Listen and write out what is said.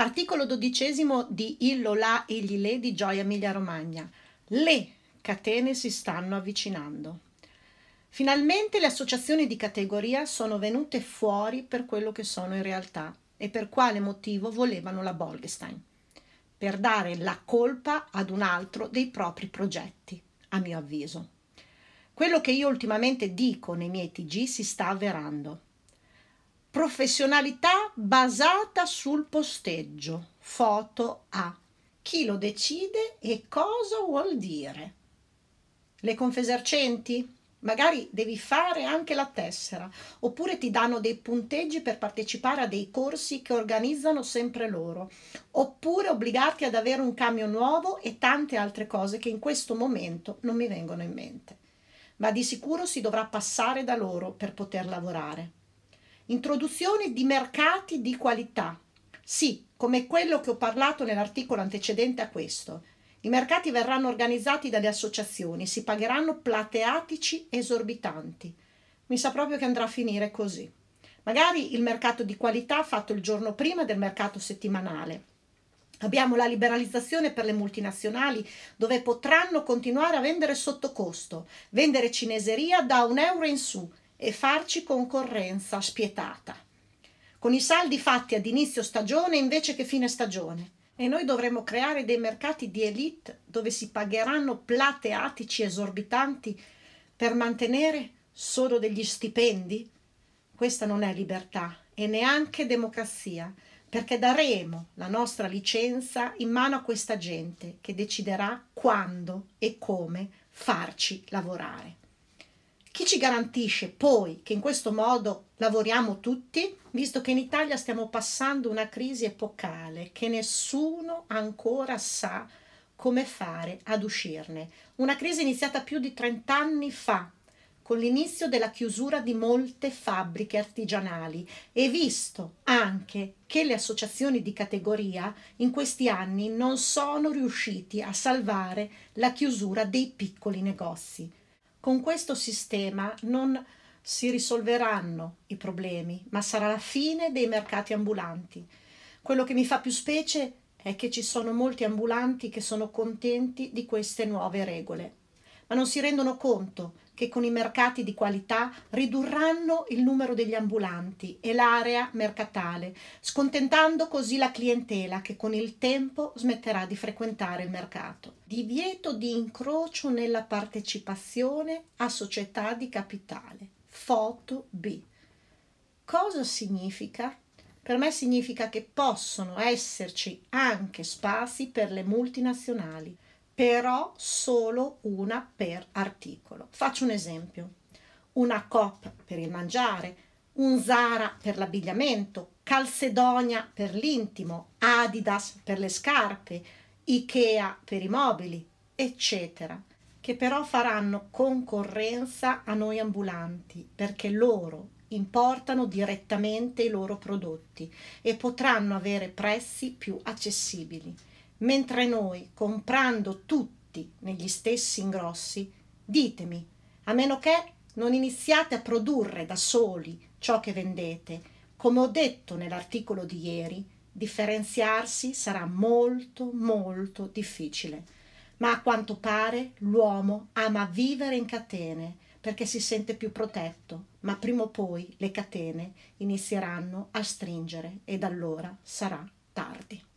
Articolo dodicesimo di Illo La e gli le di Gioia Emilia Romagna. Le catene si stanno avvicinando. Finalmente le associazioni di categoria sono venute fuori per quello che sono in realtà e per quale motivo volevano la Bolkestein. Per dare la colpa ad un altro dei propri progetti, a mio avviso. Quello che io ultimamente dico nei miei TG si sta avverando. Professionalità basata sul posteggio. Foto A. Chi lo decide e cosa vuol dire? Le confesercenti? Magari devi fare anche la tessera, oppure ti danno dei punteggi per partecipare a dei corsi che organizzano sempre loro, oppure obbligarti ad avere un camion nuovo e tante altre cose che in questo momento non mi vengono in mente. Ma di sicuro si dovrà passare da loro per poter lavorare. Introduzione di mercati di qualità. Sì, come quello che ho parlato nell'articolo antecedente a questo. I mercati verranno organizzati dalle associazioni, si pagheranno plateatici esorbitanti. Mi sa proprio che andrà a finire così. Magari il mercato di qualità fatto il giorno prima del mercato settimanale. Abbiamo la liberalizzazione per le multinazionali dove potranno continuare a vendere sotto costo, vendere cineseria da un euro in su, e farci concorrenza spietata. Con i saldi fatti ad inizio stagione invece che fine stagione. E noi dovremo creare dei mercati di elite dove si pagheranno plateatici esorbitanti per mantenere solo degli stipendi? Questa non è libertà e neanche democrazia, perché daremo la nostra licenza in mano a questa gente che deciderà quando e come farci lavorare. Chi ci garantisce poi che in questo modo lavoriamo tutti, visto che in Italia stiamo passando una crisi epocale che nessuno ancora sa come fare ad uscirne? Una crisi iniziata più di 30 anni fa, con l'inizio della chiusura di molte fabbriche artigianali e visto anche che le associazioni di categoria in questi anni non sono riusciti a salvare la chiusura dei piccoli negozi. Con questo sistema non si risolveranno i problemi, ma sarà la fine dei mercati ambulanti. Quello che mi fa più specie è che ci sono molti ambulanti che sono contenti di queste nuove regole ma non si rendono conto che con i mercati di qualità ridurranno il numero degli ambulanti e l'area mercatale, scontentando così la clientela che con il tempo smetterà di frequentare il mercato. Divieto di incrocio nella partecipazione a società di capitale. Foto B. Cosa significa? Per me significa che possono esserci anche spazi per le multinazionali però solo una per articolo. Faccio un esempio. Una COP per il mangiare, un Zara per l'abbigliamento, Calcedonia per l'intimo, Adidas per le scarpe, Ikea per i mobili, eccetera, che però faranno concorrenza a noi ambulanti perché loro importano direttamente i loro prodotti e potranno avere prezzi più accessibili mentre noi, comprando tutti negli stessi ingrossi, ditemi, a meno che non iniziate a produrre da soli ciò che vendete, come ho detto nell'articolo di ieri, differenziarsi sarà molto molto difficile. Ma a quanto pare l'uomo ama vivere in catene perché si sente più protetto, ma prima o poi le catene inizieranno a stringere ed allora sarà tardi.